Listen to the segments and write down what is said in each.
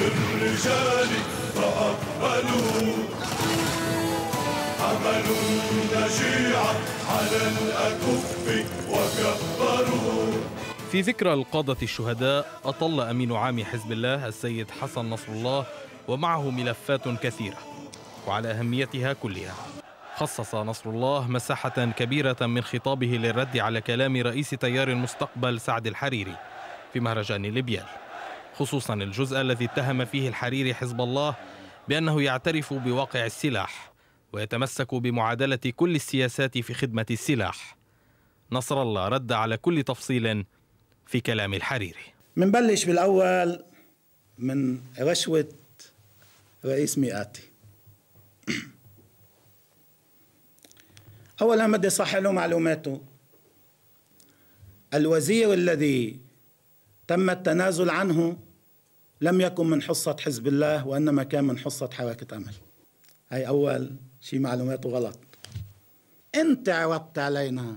بالرجال فأقبلوا حملوا النجيعة على الأكف وكبروا في ذكرى القادة الشهداء أطل أمين عام حزب الله السيد حسن نصر الله ومعه ملفات كثيرة وعلى أهميتها كلها خصص نصر الله مساحة كبيرة من خطابه للرد على كلام رئيس تيار المستقبل سعد الحريري في مهرجان ليبيال خصوصا الجزء الذي اتهم فيه الحريري حزب الله بأنه يعترف بواقع السلاح ويتمسك بمعادلة كل السياسات في خدمة السلاح نصر الله رد على كل تفصيل في كلام الحريري منبلش بالأول من رشوة رئيس مئاتي أولا بدي صح له معلوماته الوزير الذي تم التنازل عنه لم يكن من حصة حزب الله وإنما كان من حصة حركة أمل هاي أول شيء معلوماته غلط أنت عرضت علينا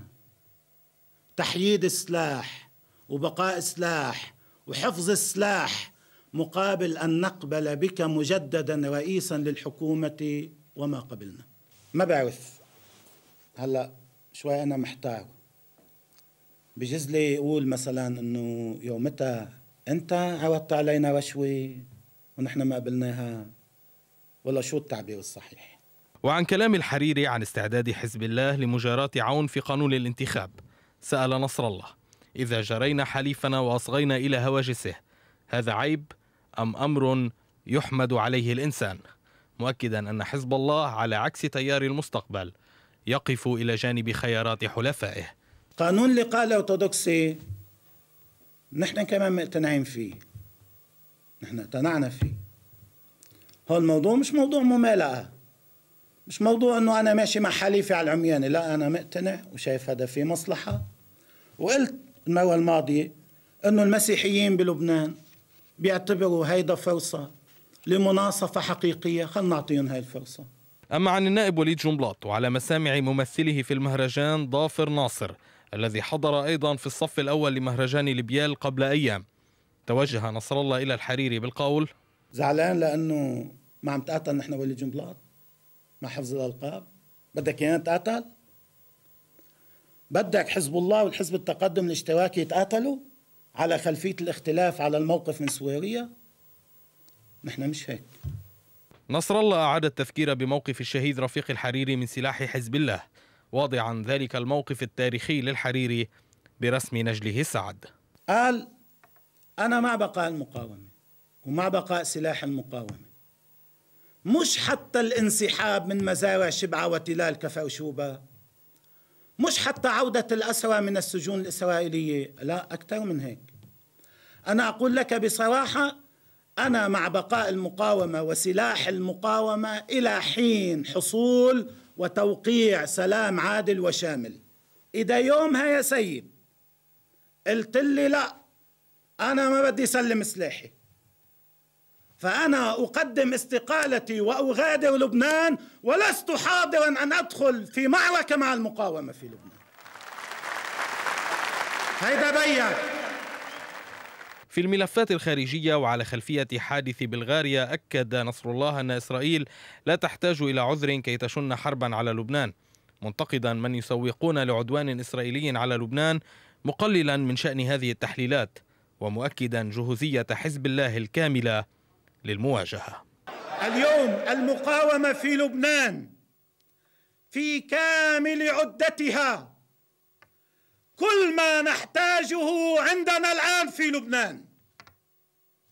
تحييد السلاح وبقاء السلاح وحفظ السلاح مقابل أن نقبل بك مجددا رئيسا للحكومة وما قبلنا ما بعرف هلا شوي أنا محتار بجزلي يقول مثلا أنه يومتها انت عودت علينا رشوه ونحن ما قبلناها ولا شو التعبير الصحيح وعن كلام الحريري عن استعداد حزب الله لمجاراة عون في قانون الانتخاب سأل نصر الله إذا جرينا حليفنا وأصغينا إلى هواجسه هذا عيب أم أمر يحمد عليه الإنسان مؤكدا أن حزب الله على عكس تيار المستقبل يقف إلى جانب خيارات حلفائه قانون لقاء الأرثوذكسي نحن كمان مقتنعين فيه نحن اقتنعنا فيه هو الموضوع مش موضوع ممالئة مش موضوع انه انا ماشي مع حليفي على العمياني لا انا مقتنع وشايف هذا فيه مصلحة وقلت المرة الماضية انه المسيحيين بلبنان بيعتبروا هيدا فرصة لمناصفة حقيقية خلينا نعطيهم هاي الفرصة أما عن النائب وليد جنبلاط وعلى مسامع ممثله في المهرجان ضافر ناصر الذي حضر أيضا في الصف الأول لمهرجان لبيال قبل أيام توجه نصر الله إلى الحريري بالقول زعلان لأنه ما عم تقاتل نحن ولي جنبلاط مع حفظ الألقاب بدك إيانا تقاتل بدك حزب الله والحزب التقدم الاشتراكي يتقاتلوا على خلفية الاختلاف على الموقف من سوريا نحن مش هيك نصر الله أعاد التذكير بموقف الشهيد رفيق الحريري من سلاح حزب الله واضعا ذلك الموقف التاريخي للحريري برسم نجله السعد قال أنا مع بقاء المقاومة ومع بقاء سلاح المقاومة مش حتى الانسحاب من مزارع شبعة وتلال كفرشوبة مش حتى عودة الأسرى من السجون الإسرائيلية لا أكثر من هيك أنا أقول لك بصراحة أنا مع بقاء المقاومة وسلاح المقاومة إلى حين حصول وتوقيع سلام عادل وشامل إذا يومها يا سيد قلت لي لا أنا ما بدي سلم سلاحي فأنا أقدم استقالتي وأغادر لبنان ولست حاضرا أن أدخل في معركة مع المقاومة في لبنان هيدا بيّن في الملفات الخارجية وعلى خلفية حادث بلغاريا أكد نصر الله أن إسرائيل لا تحتاج إلى عذر كي تشن حربا على لبنان منتقدا من يسوقون لعدوان إسرائيلي على لبنان مقللا من شأن هذه التحليلات ومؤكدا جهوزية حزب الله الكاملة للمواجهة اليوم المقاومة في لبنان في كامل عدتها كل ما نحتاجه عندنا الآن في لبنان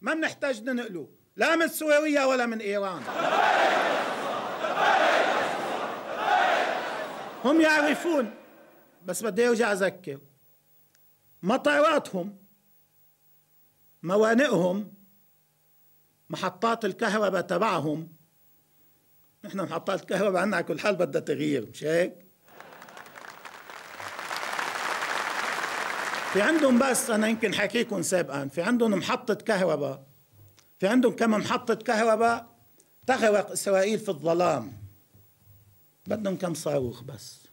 ما بنحتاج ننقله لا من سوريا ولا من إيران هم يعرفون بس بدي ارجع اذكر مطاراتهم موانئهم محطات الكهرباء تبعهم نحن محطات الكهرباء عندنا على كل حال بدها تغيير مش هيك؟ في عندهم بس انا يمكن حكيكم سابقا في عندهم محطه كهرباء في عندهم كم محطه كهرباء تغرق اسرائيل في الظلام بدهم كم صاروخ بس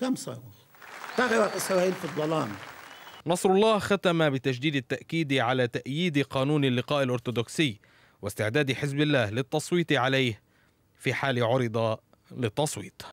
كم صاروخ تغرق اسرائيل في الظلام نصر الله ختم بتجديد التاكيد على تاييد قانون اللقاء الارثوذكسي واستعداد حزب الله للتصويت عليه في حال عرض للتصويت